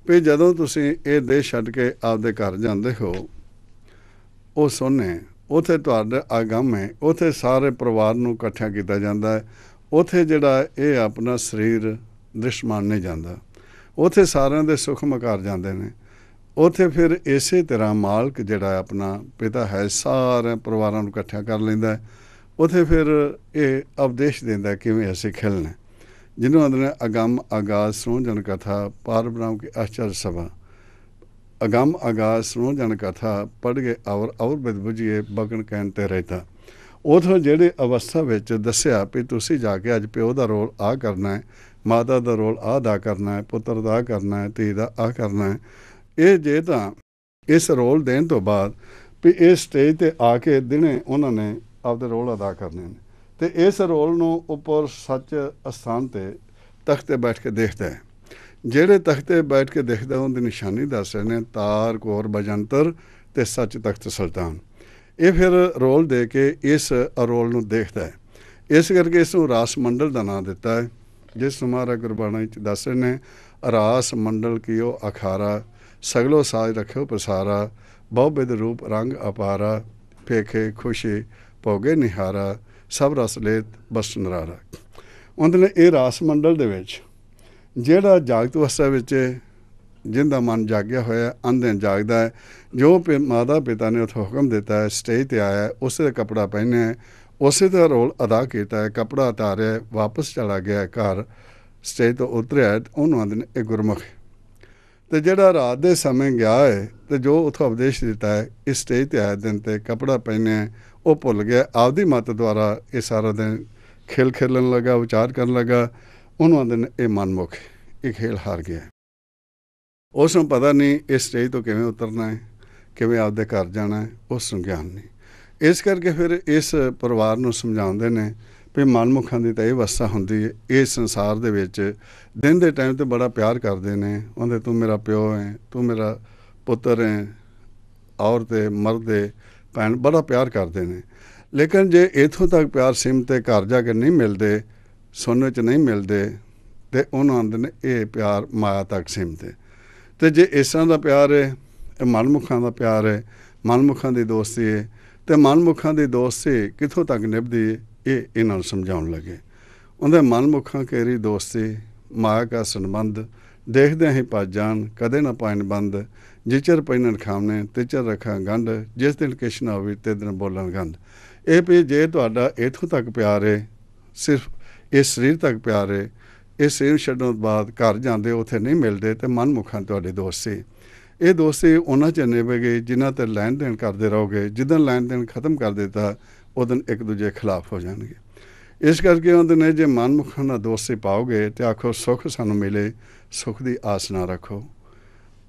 Speaker 1: ਵੀ ਜਦੋਂ ਤੁਸੀਂ ਇਹ ਦੇਸ਼ ਛੱਡ ਕੇ ਆਪਦੇ ਘਰ ਜਾਂਦੇ ਹੋ ਉਹ ਸੁਣਨੇ ਉਥੇ ਤੁਹਾਡੇ ਆਗਮ ਹੈ ਉਥੇ ਸਾਰੇ ਪਰਿਵਾਰ ਨੂੰ ਇਕੱਠਾ ਕੀਤਾ ਜਾਂਦਾ ਹੈ ਉਥੇ ਜਿਹੜਾ ਇਹ ਆਪਣਾ ਸਰੀਰ ਦ੍ਰਿਸ਼ਮਾਨ ਨਹੀਂ ਜਾਂਦਾ ਉਥੇ ਸਾਰਿਆਂ ਦੇ ਸੁਖ ਮਕਾਰ ਜਾਂਦੇ ਨੇ ਉਥੇ ਫਿਰ ਇਸੇ ਤਰ੍ਹਾਂ ਮਾਲਕ ਜਿਹੜਾ ਆਪਣਾ ਪਿਤਾ ਹੈ ਸਾਰੇ ਪਰਿਵਾਰਾਂ ਨੂੰ ਇਕੱਠਾ ਕਰ ਲੈਂਦਾ ਉਥੇ ਫਿਰ ਇਹ ਉਪਦੇਸ਼ ਦਿੰਦਾ ਕਿਵੇਂ ਅਸੀਂ ਖੇਲਣਾ ਜਿਹਨੂੰ ਅੰਦਰ ਅਗੰਮ ਆਗਾਸ ਰੋਜਨ ਕਥਾ ਪਾਰਬ੍ਰਹਮ ਕੇ ਅਚਰ ਸਭਾ ਅਗੰਮ ਆਗਾਸ ਰੋਜਨ ਕਥਾ ਪੜ ਗਏ ਔਰ ਔਰ ਬਦਬੁਝੀਏ ਬਗਣ ਕਹਿਣ ਤੇ ਰਹਿਤਾ ਉਥੋਂ ਜਿਹੜੇ ਅਵਸਥਾ ਵਿੱਚ ਦੱਸਿਆ ਵੀ ਤੁਸੀਂ ਜਾ ਕੇ ਅੱਜ ਪਿਓ ਦਾ ਰੋਲ ਆ ਕਰਨਾ ਹੈ ਮਾਤਾ ਦਾ ਰੋਲ ਆ ਦਾ ਕਰਨਾ ਹੈ ਪੁੱਤਰ ਦਾ ਕਰਨਾ ਹੈ ਧੀ ਦਾ ਆ ਕਰਨਾ ਹੈ ਇਹ ਜੇ ਤਾਂ ਇਸ ਰੋਲ ਦੇਣ ਤੋਂ ਬਾਅਦ ਵੀ ਇਸ ਸਟੇਜ ਤੇ ਆ ਕੇ ਦਿਨੇ ਉਹਨਾਂ ਨੇ ਆਪਦਾ ਰੋਲ ਅਦਾ ਕਰਨੇ ਨੇ ਤੇ ਇਸ ਰੋਲ ਨੂੰ ਉੱਪਰ ਸੱਚ ਅਸਥਾਨ ਤੇ ਤਖਤ ਤੇ ਬੈਠ ਕੇ ਦੇਖਦਾ ਹੈ ਜਿਹੜੇ ਤੇ ਬੈਠ ਕੇ ਦੇਖਦਾ ਉਹਦੀ ਨਿਸ਼ਾਨੀ ਦੱਸ ਰਹੇ ਨੇ ਤਾਰ ਕੋਰ ਬਜੰਤਰ ਤੇ ਸੱਚ ਤਖਤ ਸੁਲਤਾਨ ਇਹ ਫਿਰ ਰੋਲ ਦੇ ਕੇ ਇਸ ਰੋਲ ਨੂੰ ਦੇਖਦਾ ਹੈ ਇਸ ਕਰਕੇ ਇਸ ਨੂੰ ਰਾਸ ਮੰਡਲ ਦਾ ਨਾਮ ਦਿੱਤਾ ਹੈ ਜਿਸ ਸਮਾਰਾ ਗੁਰਬਾਣੀ ਚ ਦੱਸ ਰਹੇ ਨੇ ਰਾਸ ਮੰਡਲ ਕੀਓ ਅਖਾਰਾ ਸਗਲੋ ਸਾਜ ਰੱਖਿਓ ਪ੍ਰਸਾਰਾ ਬਹੁ ਬਿਦ ਰੂਪ ਰੰਗ ਅਪਾਰਾ ਪੇਖੇ ਖੁਸ਼ੀ ਭੋਗੇ ਨਿਹਾਰਾ ਸਭ ਰਸ ਲੇਤ ਬਸ ਨਰਾਰਾ ਉਹਨਾਂ ਨੇ ਇਹ ਰਾਸ ਮੰਡਲ ਦੇ ਵਿੱਚ ਜਿਹੜਾ ਜਾਗਤ ਅਵਸਥਾ ਵਿੱਚ ਜਿੰਦਾ ਮਨ ਜਾਗਿਆ ਹੋਇਆ ਅੰਧੇ ਜਾਗਦਾ ਹੈ ਜੋ ਮਾਤਾ ਪਿਤਾ ਨੇ ਉਥੋਂ ਹੁਕਮ ਦਿੱਤਾ ਹੈ ਸਟੇਜ ਤੇ ਆਇਆ ਉਸੇ ਦਾ ਕਪੜਾ ਪਹਿਨਿਆ ਉਸੇ ਦਾ ਰੋਲ ਅਦਾ ਕੀਤਾ ਹੈ ਕਪੜਾ ਉਤਾਰਿਆ ਵਾਪਸ ਚਲਾ ਗਿਆ ਘਰ ਸਟੇਜ ਤੋਂ ਉਤਰਿਆ ਉਹਨਾਂ ਨੇ ਇਹ ਗੁਰਮੁਖ ਤੇ ਜਿਹੜਾ ਰਾਤ ਦੇ ਸਮੇਂ ਗਿਆ ਹੈ ਤੇ ਜੋ ਉਥੋਂ ਉਪਦੇਸ਼ ਦਿੱਤਾ ਹੈ ਇਸ ਸਟੇਜ ਤੇ ਆਇਆ ਦਿਨ ਤੇ ਕਪੜਾ ਪਹਿਨੇ ਉਹ ਭੁੱਲ ਗਿਆ ਆਪਦੀ ਮਤ ਦੁਆਰਾ ਇਹ ਸਾਰਾ ਦਿਨ ਖੇਲ ਖੇਲਣ ਲੱਗਾ ਵਿਚਾਰ ਕਰਨ ਲੱਗਾ ਉਹਨਾਂ ਦਿਨ ਇਹ ਮਨਮੁਖ ਇਹ ਖੇਲ ਹਾਰ ਗਿਆ ਉਸ ਨੂੰ ਪਤਾ ਨਹੀਂ ਇਸ ਸਟੇਜ ਤੋਂ ਕਿਵੇਂ ਉਤਰਨਾ ਹੈ ਕਿਵੇਂ ਆਪਦੇ ਘਰ ਜਾਣਾ ਹੈ ਉਸ ਨੂੰ ਗਿਆਨ ਨਹੀਂ ਇਸ ਕਰਕੇ ਫਿਰ ਇਸ ਪਰਿਵਾਰ ਨੂੰ ਸਮਝਾਉਂਦੇ ਨੇ ਵੀ ਮਨਮੁਖਾਂ ਦੀ ਤਾਂ ਇਹ ਵਸਾ ਹੁੰਦੀ ਹੈ ਇਹ ਸੰਸਾਰ ਦੇ ਵਿੱਚ ਦਿਨ ਦੇ ਟਾਈਮ ਤੇ ਬੜਾ ਪਿਆਰ ਕਰਦੇ ਨੇ ਉਹਦੇ ਤੂੰ ਮੇਰਾ ਪਿਓ ਹੈ ਤੂੰ ਮੇਰਾ ਪੁੱਤਰ ਹੈ ਔਰਤ ਹੈ ਮਰਦ ਹੈ ਭੈਣ ਬੜਾ ਪਿਆਰ ਕਰਦੇ ਨੇ ਲੇਕਿਨ ਜੇ ਇਥੋਂ ਤੱਕ ਪਿਆਰ ਸਿਮ ਤੇ ਘਰ ਜਾ ਕੇ ਨਹੀਂ ਮਿਲਦੇ ਸੁਣਨ ਵਿੱਚ ਨਹੀਂ ਮਿਲਦੇ ਤੇ ਉਹਨਾਂ ਅੰਦਰ ਨੇ ਇਹ ਪਿਆਰ ਮਾਇਆ ਤੱਕ ਸਿਮ ਤੇ ਤੇ ਜੇ ਇਸ ਤਰ੍ਹਾਂ ਦਾ ਪਿਆਰ ਹੈ ਇਹ ਮਨਮੁਖਾਂ ਦਾ ਪਿਆਰ ਹੈ ਮਨਮੁਖਾਂ ਦੀ ਦੋਸਤੀ ਹੈ ਤੇ ਮਨਮੁਖਾਂ ਦੀ ਦੋਸਤੀ ਕਿੱਥੋਂ ਤੱਕ ਨਿਭਦੀ ਹੈ ਇਹ ਇਹਨਾਂ ਨੂੰ ਸਮਝਾਉਣ ਲੱਗੇ ਉਹਦੇ ਮਨਮੁਖਾਂ ਕੇਰੀ ਦੋਸਤੀ ਮਾਇਆ ਦਾ ਸੰਬੰਧ ਦੇਖਦੇ ਹੀ ਪਾ ਜਾਣ ਕਦੇ ਨਾ ਪਾਇਨ ਬੰਦ ਜਿਚਰ ਪੈਨਨ ਖਾਮਨੇ ਤਿਚਰ ਰਖਾਂ ਗੰਢ ਜਿਸ ਦਿਨ ਕਿਸ਼ਨ ਹੋਵੇ ਤੇ ਦਿਨ ਬੋਲਣ ਗੰਧ ਇਹ ਵੀ ਜੇ ਤੁਹਾਡਾ ਇਥੋਂ ਤੱਕ ਪਿਆਰ ਹੈ ਸਿਰਫ ਇਸ ਸਰੀਰ ਤੱਕ ਪਿਆਰ ਹੈ ਇਸ ਸਰੀਰ ਛੱਡਣ ਤੋਂ ਬਾਅਦ ਘਰ ਜਾਂਦੇ ਉਥੇ ਨਹੀਂ ਮਿਲਦੇ ਤੇ ਮਨਮੁਖਾਂ ਤੁਹਾਡੇ ਦੋਸਤ ਸੀ ਇਹ ਦੋਸਤੀ ਉਹਨਾਂ ਚ ਨਿਭੇਗੇ ਜਿਨ੍ਹਾਂ ਤੇ ਲੈਣ ਦੇਣ ਕਰਦੇ ਰਹੋਗੇ ਜਿੱਦਾਂ ਲੈਣ ਦੇਣ ਖਤਮ ਕਰ ਦਿੱਤਾ ਉਹਦਨ ਇੱਕ ਦੂਜੇ ਖਿਲਾਫ ਹੋ ਜਾਣਗੇ ਇਸ ਕਰਕੇ ਉਹਨਾਂ ਨੇ ਜੇ ਮਨਮੁਖਾਂ ਨਾਲ ਦੋਸਤੀ ਪਾਓਗੇ ਤੇ ਆਖੋ ਸੁਖ ਸਾਨੂੰ ਮਿਲੇ ਸੁਖ ਦੀ ਆਸ ਨਾ ਰੱਖੋ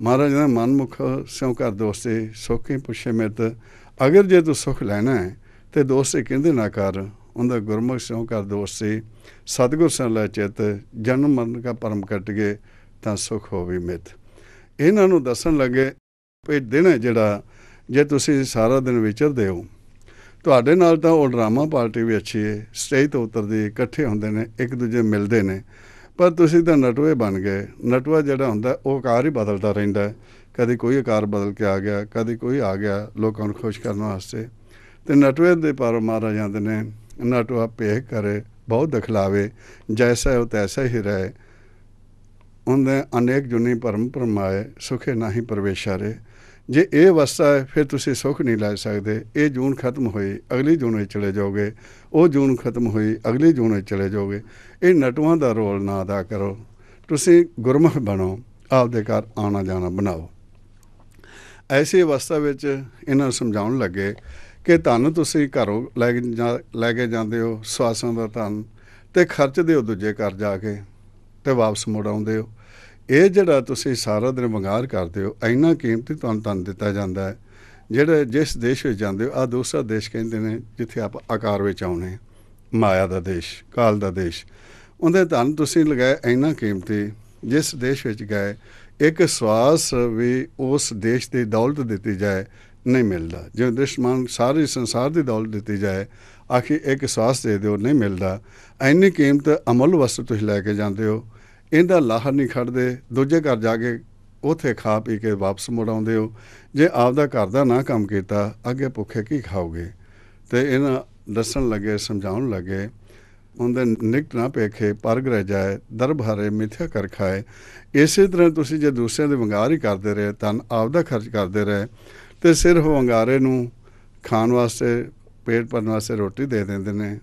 Speaker 1: ਮਹਾਰਾਜ ਨੇ ਮਨਮੁਖ ਸਿਉ ਕਰ ਦੋਸਤੇ ਸੁਖ ਹੀ ਪੁੱਛੇ ਮਿਤ ਅਗਰ ਜੇ ਤੂੰ ਸੁਖ ਲੈਣਾ ਹੈ ਤੇ ਦੋਸਤੇ ਕਹਿੰਦੇ ਨਾ ਕਰ ਉਹਦਾ ਗੁਰਮੁਖ ਸਿਉ ਕਰ ਦੋਸਤੇ ਸਤਗੁਰ ਸੰਗ ਲੈ ਚਿਤ ਜਨਮ ਮਰਨ ਦਾ ਪਰਮ ਕੱਟ ਗਏ ਤਾਂ ਸੁਖ ਹੋਵੇ ਮਿਤ ਇਹਨਾਂ ਨੂੰ ਦੱਸਣ ਲੱਗੇ ਪੇ ਦਿਨ ਜਿਹੜਾ ਜੇ ਤੁਸੀਂ ਸਾਰਾ ਦਿਨ ਵਿਚਰਦੇ ਹੋ ਤੁਹਾਡੇ ਨਾਲ ਤਾਂ ਉਹ ਡਰਾਮਾ ਪਾਰਟੀ ਵੀ ਅੱਛੀ ਹੈ ਸਟੇਜ ਤੋਂ ਉਤਰਦੇ ਇਕੱਠੇ ਹੁੰਦੇ ਨੇ ਇੱਕ ਦੂਜੇ ਮਿਲਦੇ ਨੇ ਪਰ ਤੁਸੀਂ ਤਾਂ ਨਟਵੇ ਬਣ ਗਏ ਨਟਵਾ ਜਿਹੜਾ ਹੁੰਦਾ ਉਹ ਆਕਾਰ ਹੀ ਬਦਲਦਾ ਰਹਿੰਦਾ ਕਦੇ ਕਦੀ ਕੋਈ ਆਕਾਰ ਬਦਲ ਕੇ ਆ ਗਿਆ ਕਦੀ ਕੋਈ ਆ ਗਿਆ ਲੋਕਾਂ ਨੂੰ ਖੁਸ਼ ਕਰਨ ਵਾਸਤੇ ਤੇ ਨਟਵੇ ਦੇ ਪਰ ਮਾਰਾ ਜਾਂਦੇ ਨੇ ਨਟਵਾ ਪੇਖ ਕਰੇ ਬਹੁਤ ਦਿਖਲਾਵੇ ਜੈਸਾ ਉਹ ਤੈਸਾ ਹੀ ਰਹੇ ਉਹਨਾਂ ਅਨੇਕ ਜੁਨੀ ਪਰਮ ਪਰਮਾਏ ਸੁਖੇ ਨਹੀਂ ਪਰਵੇਸ਼ਾਰੇ ਜੇ ਇਹ ਵਸਤਾ ਹੈ ਫਿਰ ਤੁਸੀਂ ਸੁੱਖ ਨਹੀਂ ਲੈ ਸਕਦੇ ਇਹ ਜੂਨ ਖਤਮ ਹੋਈ ਅਗਲੀ ਜੂਨ ਵਿੱਚ ਚਲੇ ਜਾਓਗੇ ਉਹ ਜੂਨ ਖਤਮ ਹੋਈ ਅਗਲੀ ਜੂਨ ਵਿੱਚ ਚਲੇ ਜਾਓਗੇ ਇਹ ਨਟਵਾਂ ਦਾ ਰੋਲ ਨਾ ਅਦਾ ਕਰੋ ਤੁਸੀਂ ਗੁਰਮੁਖ ਬਣੋ ਆਪਦੇ ਘਰ ਆਣਾ ਜਾਣਾ ਬਣਾਓ ਐਸੀ ਅਵਸਥਾ ਵਿੱਚ ਇਹਨਾਂ ਨੂੰ ਸਮਝਾਉਣ ਲੱਗੇ ਕਿ ਧਨ ਤੁਸੀਂ ਘਰੋਂ ਲੈ ਕੇ ਲੈ ਕੇ ਜਾਂਦੇ ਹੋ ਸਵਾਸਾਂ ਦਾ ਧਨ ਤੇ ਖਰਚਦੇ ਹੋ ਦੂਜੇ ਘਰ ਜਾ ਕੇ ਤੇ ਵਾਪਸ ਮੋੜ ਆਉਂਦੇ ਹੋ ਇਹ ਜਿਹੜਾ ਤੁਸੀਂ ਸਾਰਾ ਦਿਨ ਵੰਗਾਰ ਕਰਦੇ ਹੋ ਇੰਨਾ ਕੀਮਤੀ ਤੁਹਾਨੂੰ ਤਾਂ ਦਿੱਤਾ ਜਾਂਦਾ ਹੈ ਜਿਹੜਾ ਜਿਸ ਦੇਸ਼ ਵਿੱਚ ਜਾਂਦੇ ਹੋ ਆ ਦੂਸਰਾ ਦੇਸ਼ ਕਹਿੰਦੇ ਨੇ ਜਿੱਥੇ ਆਪ ਆਕਾਰ ਵਿੱਚ ਆਉਨੇ ਮਾਇਆ ਦਾ ਦੇਸ਼ ਕਾਲ ਦਾ ਦੇਸ਼ ਉਹਦੇ ਧਨ ਤੁਸੀਂ ਲਗਾਏ ਇੰਨਾ ਕੀਮਤੀ ਜਿਸ ਦੇਸ਼ ਵਿੱਚ ਗਏ ਇੱਕ ਸਵਾਸ ਵੀ ਉਸ ਦੇਸ਼ ਦੀ ਦੌਲਤ ਦਿੱਤੀ ਜਾਏ ਨਹੀਂ ਮਿਲਦਾ ਜਿਵੇਂ ਦ੍ਰਿਸ਼ਮਾਨ ਸਾਰੇ ਸੰਸਾਰ ਦੀ ਦੌਲਤ ਦਿੱਤੀ ਜਾਏ ਆਖੀ ਇੱਕ ਸਵਾਸ ਦੇ ਦਿਓ ਨਹੀਂ ਮਿਲਦਾ ਐਨੀ ਕੀਮਤ ਅਮਲ ਵਸਤ ਤੁਸੀਂ ਲੈ ਕੇ ਜਾਂਦੇ ਹੋ ਇਹਦਾ ਲਾਹਰ ਨਹੀਂ ਖੜਦੇ ਦੂਜੇ ਘਰ ਜਾ ਕੇ ਉਥੇ ਖਾ ਪੀ ਕੇ ਵਾਪਸ ਮੁੜ ਆਉਂਦੇ ਹੋ ਜੇ ਆਪਦਾ ਘਰ ਦਾ ਨਾ ਕੰਮ ਕੀਤਾ ਅੱਗੇ ਭੁੱਖੇ ਕੀ ਖਾਓਗੇ ਤੇ ਇਹਨਾਂ ਦੱਸਣ ਲੱਗੇ ਸਮਝਾਉਣ ਲੱਗੇ ਉਹਦੇ ਨਿਕਟ ਨਾ ਪੇਖੇ ਪਰਗ ਰਹਿ ਜਾਏ ਦਰਭਾਰੇ ਮਿਥਿਆ ਕਰ ਖਾਏ ਇਸੇ ਤਰ੍ਹਾਂ ਤੁਸੀਂ ਜੇ ਦੂਸਰਿਆਂ ਦੇ ਵੰਗਾਰ ਹੀ ਕਰਦੇ ਰਹੇ ਤਾਂ ਆਪਦਾ ਖਰਚ ਕਰਦੇ ਰਹੇ ਤੇ ਸਿਰਫ ਵੰਗਾਰੇ ਨੂੰ ਖਾਣ ਵਾਸਤੇ ਪੇਟ ਭਰਨ ਵਾਸਤੇ ਰੋਟੀ ਦੇ ਦਿੰਦੇ ਨੇ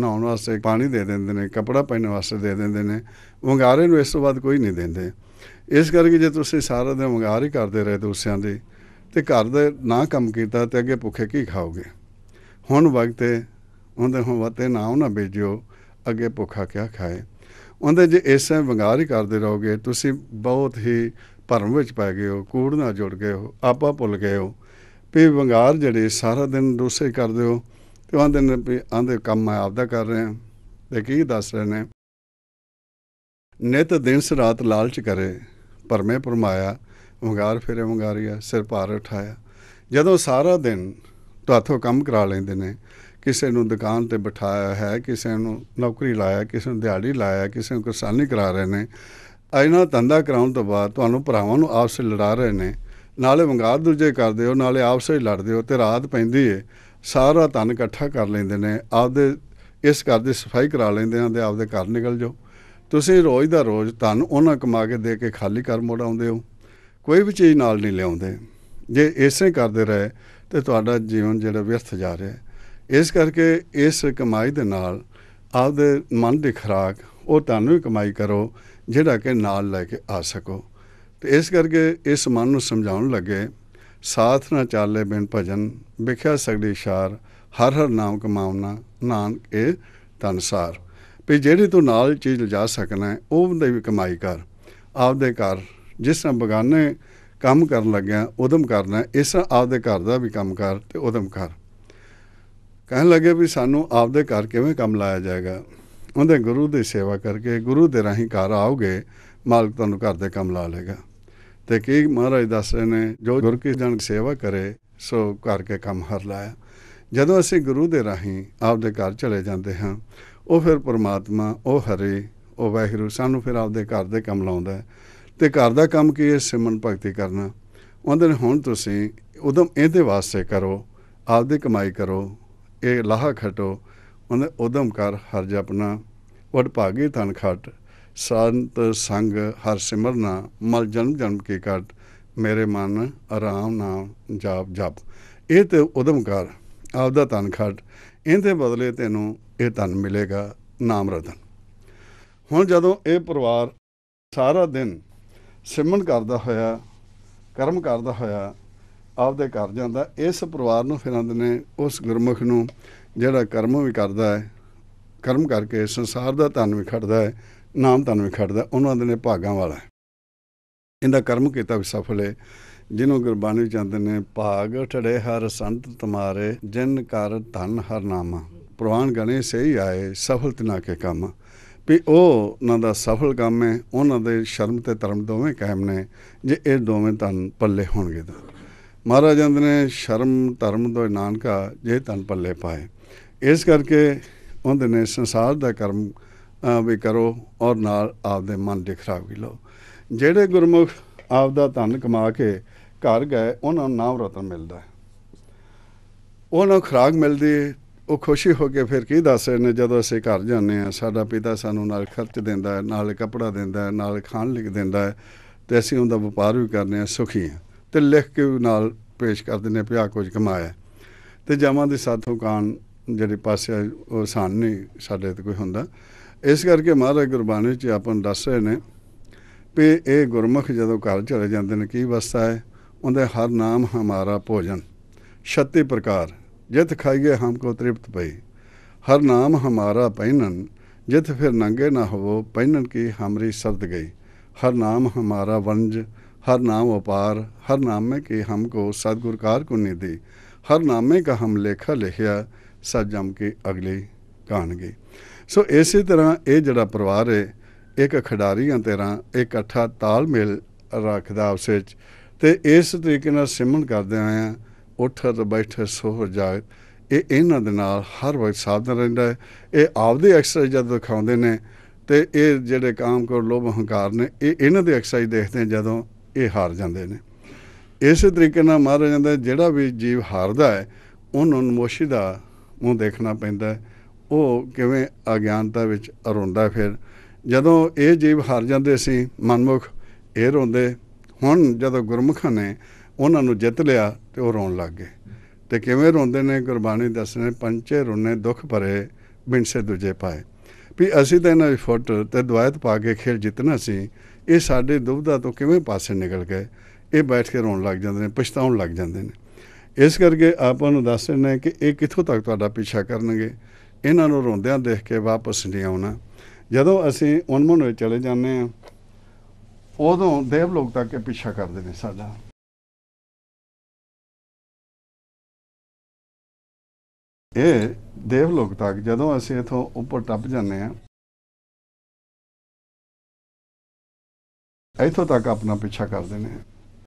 Speaker 1: ਨਹਾਉਣ ਵਾਸਤੇ ਪਾਣੀ ਦੇ ਦਿੰਦੇ ਨੇ ਕਪੜਾ ਪਹਿਨਣ ਵਾਸਤੇ ਦੇ ਦਿੰਦੇ ਨੇ ਵੰਗਾਰੇ ਨੂੰ ਇਸ ਤੋਂ ਬਾਅਦ ਕੋਈ ਨਹੀਂ ਦਿੰਦੇ ਇਸ ਕਰਕੇ ਜੇ ਤੁਸੀਂ ਸਾਰਾ ਦਿਨ ਵੰਗਾਰ ਹੀ ਕਰਦੇ ਰਹੇ ਦੂਸਰਿਆਂ ਦੇ ਤੇ ਘਰ ਦੇ ਨਾ ਕੰਮ ਕੀਤਾ ਤੇ ਅੱਗੇ ਭੁੱਖੇ ਕੀ ਖਾਓਗੇ ਹੁਣ ਵਕਤ ਹੈ ਉਹਦੇ ਹੁਣ ਵਤੇ ਨਾ ਉਹਨਾਂ ਭੇਜਿਓ ਅੱਗੇ ਭੁੱਖਾ ਕਿਆ ਖਾਏ ਉਹਦੇ ਜੇ ਐਸੇ ਵੰਗਾਰ ਹੀ ਕਰਦੇ ਰਹੋਗੇ ਤੁਸੀਂ ਬਹੁਤ ਹੀ ਭਰਮ ਵਿੱਚ ਪੈ ਗਏ ਹੋ ਕੂੜ ਨਾਲ ਜੁੜ ਗਏ ਹੋ ਆਪਾ ਭੁੱਲ ਗਏ ਹੋ ਵੀ ਵੰਗਾਰ ਜਿਹੜੇ ਸਾਰਾ ਦਿਨ ਦੂਸਰੇ ਕਰਦੇ ਹੋ ਤੇ ਆਂਦੇ ਨੇ ਵੀ ਆਂਦੇ ਕੰਮ ਮੈਂ ਆਪਦਾ ਕਰ ਰਹੇ ਆ ਤੇ ਕੀ ਦੱਸ ਰਹੇ ਨੇ ਨਿਤ ਦਿਨ ਸ ਰਾਤ ਲਾਲਚ ਕਰੇ ਪਰਮੇ ਪਰਮਾਇਆ ਵੰਗਾਰ ਫਿਰੇ ਵੰਗਾਰੀਆ ਸਿਰ ਭਾਰ ਉਠਾਇਆ ਜਦੋਂ ਸਾਰਾ ਦਿਨ ਤੁਹਾਥੋਂ ਕੰਮ ਕਰਾ ਲੈਂਦੇ ਨੇ ਕਿਸੇ ਨੂੰ ਦੁਕਾਨ ਤੇ ਬਿਠਾਇਆ ਹੈ ਕਿਸੇ ਨੂੰ ਨੌਕਰੀ ਲਾਇਆ ਕਿਸੇ ਨੂੰ ਦਿਹਾੜੀ ਲਾਇਆ ਕਿਸੇ ਨੂੰ ਕਿਸਾਨੀ ਕਰਾ ਰਹੇ ਨੇ ਇਹਨਾਂ ਧੰਦਾ ਕਰਾਉਣ ਤੋਂ ਬਾਅਦ ਤੁਹਾਨੂੰ ਭਰਾਵਾਂ ਨੂੰ ਆਪਸੇ ਲੜਾ ਰਹੇ ਨੇ ਨਾਲੇ ਵੰਗਾਰ ਦੂਜੇ ਕਰਦੇ ਹੋ ਨਾਲੇ ਆਪਸੇ ਹੀ ਲੜਦੇ ਹੋ ਤੇ ਰਾਤ ਪੈਂਦੀ ਏ ਸਾਰਾ ਧਨ ਇਕੱਠਾ ਕਰ ਲੈਂਦੇ ਨੇ ਆਪਦੇ ਇਸ ਘਰ ਦੀ ਸਫਾਈ ਕਰਾ ਲੈਂਦੇ ਆਂ ਤੇ ਆਪਦੇ ਘਰ ਨਿਕਲ ਜਾਓ ਤੁਸੀਂ ਰੋਜ਼ ਦਾ ਰੋਜ਼ ਧਨ ਉਹਨਾਂ ਕਮਾ ਕੇ ਦੇ ਕੇ ਖਾਲੀ ਕਰ ਮੋੜ ਆਉਂਦੇ ਹੋ ਕੋਈ ਵੀ ਚੀਜ਼ ਨਾਲ ਨਹੀਂ ਲਿਆਉਂਦੇ ਜੇ ਇਸੇ ਕਰਦੇ ਰਹੇ ਤੇ ਤੁਹਾਡਾ ਜੀਵਨ ਜਿਹੜਾ ਵਿਅਰਥ ਜਾ ਰਿਹਾ ਇਸ ਕਰਕੇ ਇਸ ਕਮਾਈ ਦੇ ਨਾਲ ਆਪਦੇ ਮਨ ਦੀ ਖਰਾਕ ਉਹ ਤੁਹਾਨੂੰ ਵੀ ਕਮਾਈ ਕਰੋ ਜਿਹੜਾ ਕਿ ਨਾਲ ਲੈ ਕੇ ਆ ਸਕੋ ਤੇ ਇਸ ਕਰਕੇ ਇਸ ਮਨ ਨੂੰ ਸਮਝਾਉਣ ਲੱਗੇ ਸਾਥ ਨਾ ਚਾਲੇ ਬਿਨ ਭਜਨ ਵਿਖਿਆ ਸਗਲੀ ਇਸ਼ਾਰ ਹਰ ਹਰ ਨਾਮ ਕਮਾਉਣਾ ਨਾਨਕ ਇਹ ਤਨਸਾਰ ਵੀ ਜਿਹੜੀ ਤੂੰ ਨਾਲ ਚੀਜ਼ ਲਿਜਾ ਸਕਣਾ ਉਹ ਬੰਦੇ ਵੀ ਕਮਾਈ ਕਰ ਆਪਦੇ ਘਰ ਜਿਸ ਤਰ੍ਹਾਂ ਬਗਾਨੇ ਕੰਮ ਕਰਨ ਲੱਗਿਆ ਉਦਮ ਕਰਨਾ ਇਸ ਤਰ੍ਹਾਂ ਆਪਦੇ ਘਰ ਦਾ ਵੀ ਕੰਮ ਕਰ ਤੇ ਉਦਮ ਕਰ ਕਹਿਣ ਲੱਗੇ ਵੀ ਸਾਨੂੰ ਆਪਦੇ ਘਰ ਕਿਵੇਂ ਕੰਮ ਲਾਇਆ ਜਾਏਗਾ ਉਹਦੇ ਗੁਰੂ ਦੀ ਸੇਵਾ ਕਰਕੇ ਗੁਰੂ ਦੇ ਰਾਹੀਂ ਘਰ ਆਓਗੇ ਮਾਲਕ ਤੁਹਾਨੂੰ ਘਰ ਦੇ ਕੰਮ ਲਾ ਲੇਗਾ ਤੇ ਕੀ ਮਹਾਰਾਜ ਦੱਸ ਰਹੇ ਨੇ ਜੋ ਗੁਰ ਕੀ ਜਨ ਸੇਵਾ ਕਰੇ ਸੋ ਘਰ ਕੇ ਕੰਮ ਹਰ ਲਾਇਆ ਜਦੋਂ ਅਸੀਂ ਗੁਰੂ ਦੇ ਰਾਹੀਂ ਆਪਦੇ ਘਰ ਚਲੇ ਜਾਂਦੇ ਹਾਂ ਉਹ ਫਿਰ ਪਰਮਾਤਮਾ ਉਹ ਹਰੇ ਉਹ ਵਾਹਿਗੁਰੂ ਸਾਨੂੰ ਫਿਰ ਆਪਦੇ ਘਰ ਦੇ ਕੰਮ ਲਾਉਂਦਾ ਤੇ ਘਰ ਦਾ ਕੰਮ ਕੀ ਹੈ ਸਿਮਨ ਭਗਤੀ ਕਰਨਾ ਉਹਦੇ ਹੁਣ ਤੁਸੀਂ ਉਦਮ ਇਹਦੇ ਵਾਸਤੇ ਕਰੋ ਆਪਦੀ ਕਮਾਈ ਕਰੋ ਇਹ ਲਾਹਾ ਖਟੋ ਉਹਨੇ ਉਦਮ ਕਰ ਹਰ ਜਪਨਾ ਵਡ ਭਾਗੇ ਤਨ ਖਟ ਸੰਤ ਸੰਗ ਹਰ ਸਿਮਰਨਾ ਮਲ ਜਨਮ ਜਨਮ ਕੇ ਕਟ ਮੇਰੇ ਮਨ ਆਰਾਮ ਨਾਮ ਜਾਪ ਜਪ ਇਹ ਤੇ ਉਦਮ ਕਰ ਆਪਦਾ ਤਨ ਖੱਟ ਇਹਦੇ ਬਦਲੇ ਤੈਨੂੰ ਇਹ ਧਨ ਮਿਲੇਗਾ ਨਾਮ ਰਤਨ ਹੁਣ ਜਦੋਂ ਇਹ ਪਰਿਵਾਰ ਸਾਰਾ ਦਿਨ ਸਿਮਰਨ ਕਰਦਾ ਹੋਇਆ ਕਰਮ ਕਰਦਾ ਹੋਇਆ ਆਪਦੇ ਘਰ ਜਾਂਦਾ ਇਸ ਪਰਿਵਾਰ ਨੂੰ ਫਿਰ ਆਂਦੇ ਨੇ ਉਸ ਗੁਰਮੁਖ ਨੂੰ ਜਿਹੜਾ ਕਰਮ ਵੀ ਕਰਦਾ ਹੈ ਕਰਮ ਕਰਕੇ ਸੰਸਾਰ ਦਾ ਧਨ ਵੀ ਖੜਦਾ ਹੈ ਨਾਮ ਤਨ ਵਿੱਚ ਖੜਦਾ ਉਹਨਾਂ ਦੇ ਨੇ ਭਾਗਾਂ ਵਾਲਾ ਇਹਦਾ ਕਰਮ ਕੀਤਾ ਵੀ ਸਫਲ ਹੈ ਜਿਨੋਂ ਗੁਰਬਾਣੀ ਵਿੱਚ ਆਂਦੇ ਨੇ ਭਾਗ ਠੜੇ ਹਰ ਸੰਤ ਤੁਮਾਰੇ ਜਿਨ ਕਰ ਧਨ ਹਰ ਨਾਮਾ ਪ੍ਰਵਾਨ ਗਣੇ ਸਹੀ ਆਏ ਸਫਲ ਤਨਾ ਕੇ ਕੰਮ ਵੀ ਉਹ ਉਹਨਾਂ ਦਾ ਸਫਲ ਕੰਮ ਹੈ ਉਹਨਾਂ ਦੇ ਸ਼ਰਮ ਤੇ ਧਰਮ ਦੋਵੇਂ ਕਾਇਮ ਨੇ ਜੇ ਇਹ ਦੋਵੇਂ ਤਨ ਪੱਲੇ ਹੋਣਗੇ ਤਾਂ ਮਹਾਰਾਜ ਜੰਦ ਨੇ ਸ਼ਰਮ ਧਰਮ ਦੋ ਨਾਨਕਾ ਜੇ ਤਨ ਪੱਲੇ ਪਾਏ ਇਸ ਕਰਕੇ ਉਹਨਾਂ ਨੇ ਸੰਸਾਰ ਦਾ ਕਰਮ ਵੀ ਕਰੋ ਔਰ ਨਾਲ ਆਪਦੇ ਮਨ ਦੀ ਖਰਾਬੀ ਲਓ ਜਿਹੜੇ ਗੁਰਮੁਖ ਆਪਦਾ ਧਨ ਕਮਾ ਕੇ ਘਰ ਗਏ ਉਹਨਾਂ ਨੂੰ ਨਾਮ ਰਤਨ ਮਿਲਦਾ ਹੈ ਉਹਨਾਂ ਖਰਾਕ ਮਿਲਦੀ ਉਹ ਖੁਸ਼ੀ ਹੋ ਕੇ ਫਿਰ ਕੀ ਰਹੇ ਨੇ ਜਦੋਂ ਅਸੀਂ ਘਰ ਜਾਂਦੇ ਆ ਸਾਡਾ ਪਿਤਾ ਸਾਨੂੰ ਨਾਲ ਖਰਚ ਦਿੰਦਾ ਹੈ ਨਾਲ ਕੱਪੜਾ ਦਿੰਦਾ ਹੈ ਨਾਲ ਖਾਣ ਲਿਖ ਦਿੰਦਾ ਹੈ ਤੇ ਅਸੀਂ ਉਹਦਾ ਵਪਾਰ ਵੀ ਕਰਨੇ ਆ ਸੁਖੀ ਆ ਤੇ ਲਿਖ ਕੇ ਨਾਲ ਪੇਸ਼ ਕਰਦੇ ਆ ਪਿਆ ਕੁਝ ਕਮਾਇਆ ਤੇ ਜਮਾਂ ਦੇ ਸਾਥੋਂ ਕਾਨ ਜਿਹੜੇ ਪਾਸੇ ਉਹ ਸਾਨ ਨਹੀਂ ਸਾਡੇ ਤੇ ਕੋਈ ਹੁੰਦਾ ਇਸ ਕਰਕੇ ਮਹਾਰਾਜ ਗੁਰਬਾਣੀ 'ਚ ਆਪਨ ਦੱਸ ਰਹੇ ਨੇ ਵੀ ਇਹ ਗੁਰਮਖ ਜਦੋਂ ਘਰ ਚਲੇ ਜਾਂਦੇ ਨੇ ਕੀ ਵਸਤਾ ਹੈ ਉਹਦੇ ਹਰ ਨਾਮ ਹਮਾਰਾ ਭੋਜਨ 36 ਪ੍ਰਕਾਰ ਜਿਤ ਖਾਈਏ ਹਮਕੋ ਤ੍ਰਿਪਤ ਪਈ ਹਰ ਨਾਮ ਹਮਾਰਾ ਪਹਿਨਨ ਜਿਤ ਫਿਰ ਨੰਗੇ ਨਾ ਹੋਵੋ ਪਹਿਨਨ ਕੀ ਹਮਰੀ ਸਰਦ ਗਈ ਹਰ ਨਾਮ ਹਮਾਰਾ ਵੰਜ ਹਰ ਨਾਮ ਉਪਾਰ ਹਰ ਨਾਮ ਮੇ ਕੀ ਹਮਕੋ ਸਤਗੁਰ ਕਾਰ ਕੋ ਨਿਧੀ ਹਰ ਨਾਮੇ ਕਾ ਹਮ ਲੇਖਾ ਲਿਖਿਆ ਸਭ ਜਮ ਕੇ ਅਗਲੇ ਕਾਣਗੇ ਸੋ ਇਸੇ ਤਰ੍ਹਾਂ ਇਹ ਜਿਹੜਾ ਪਰਿਵਾਰ ਹੈ ਇੱਕ ਖਿਡਾਰੀਆਂ ਤਰ੍ਹਾਂ ਇਕੱਠਾ ਤਾਲਮੇਲ ਰੱਖਦਾ ਉਸ ਵਿੱਚ ਤੇ ਇਸ ਤਰੀਕੇ ਨਾਲ ਸਿਮਨ ਕਰਦੇ ਆਇਆ ਤੇ ਬੈਠ ਸੋ ਜਾਏ ਇਹ ਇਹਨਾਂ ਦੇ ਨਾਲ ਹਰ ਵਕਤ ਸਾਧਨ ਰਹਿੰਦਾ ਹੈ ਇਹ ਆਪਦੇ ਐਕਸਰਸਾਈਜ਼ ਜਦ ਦਿਖਾਉਂਦੇ ਨੇ ਤੇ ਇਹ ਜਿਹੜੇ ਕਾਮ ਕਰ ਲੋਭ ਹੰਕਾਰ ਨੇ ਇਹ ਇਹਨਾਂ ਦੇ ਐਕਸਰਸਾਈਜ਼ ਦੇਖਦੇ ਜਦੋਂ ਇਹ ਹਾਰ ਜਾਂਦੇ ਨੇ ਇਸੇ ਤਰੀਕੇ ਨਾਲ ਮਾਰਿਆ ਜਾਂਦਾ ਜਿਹੜਾ ਵੀ ਜੀਵ ਹਾਰਦਾ ਹੈ ਉਹਨੂੰ ਨਮੋਸ਼ੀ ਦਾ ਮੂੰਹ ਦੇਖਣਾ ਪੈਂਦਾ ਹੈ ਉਹ ਕਿਵੇਂ ਅਗਿਆਨਤਾ ਵਿੱਚ ਰੋਂਦਾ ਫਿਰ ਜਦੋਂ ਇਹ ਜੀਵ ਹਾਰ ਜਾਂਦੇ ਸੀ ਮਨਮੁਖ ਇਹ ਰੋਂਦੇ ਹੁਣ ਜਦੋਂ ਗੁਰਮੁਖਾਂ ਨੇ ਉਹਨਾਂ ਨੂੰ ਜਿੱਤ ਲਿਆ ਤੇ ਉਹ ਰੋਣ ਲੱਗ ਗਏ ਤੇ ਕਿਵੇਂ ਰੋਂਦੇ ਨੇ ਗੁਰਬਾਣੀ ਦੱਸਣੇ ਪੰਚੇ ਰੋਨੇ ਦੁੱਖ ਭਰੇ ਬਿੰਸੇ ਦੂਜੇ ਪਾਏ ਵੀ ਅਸੀਂ ਤਾਂ ਇਹਨਾਂ ਦੀ ਫੁੱਟ ਤੇ ਦਵਾਇਤ ਪਾ ਕੇ ਖੇਲ ਜਿੱਤਣਾ ਸੀ ਇਹ ਸਾਡੇ ਦੁਬਧਾ ਤੋਂ ਕਿਵੇਂ ਪਾਸੇ ਨਿਕਲ ਗਏ ਇਹ ਬੈਠ ਕੇ ਰੋਣ ਲੱਗ ਜਾਂਦੇ ਨੇ ਪਛਤਾਉਣ ਲੱਗ ਜਾਂਦੇ ਨੇ ਇਸ ਕਰਕੇ ਆਪਾਂ ਨੂੰ ਦੱਸਣਾ ਹੈ ਕਿ ਇਹ ਕਿੱਥੋਂ ਤੱਕ ਤੁਹਾਡਾ ਪਿੱਛਾ ਕਰਨਗੇ ਇਹਨਾਂ ਨੂੰ ਰੋਂਦਿਆਂ ਦੇਖ ਕੇ ਵਾਪਸ ਨਹੀਂ ਆਉਣਾ ਜਦੋਂ ਅਸੀਂ ਉਨਮਨ ਵਿੱਚ ਚਲੇ ਜਾਂਦੇ ਆ ਉਦੋਂ ਦੇਵ ਲੋਕ ਤੱਕ ਇਹ ਪਿੱਛਾ ਕਰਦੇ ਨੇ ਸਾਡਾ ਇਹ ਦੇਵ ਲੋਕ ਤੱਕ ਜਦੋਂ ਅਸੀਂ ਇਥੋਂ ਉੱਪਰ ਟੱਪ ਜਾਂਦੇ ਆ ਇਥੋਂ ਤੱਕ ਆਪਣਾ ਪਿੱਛਾ ਕਰਦੇ ਨੇ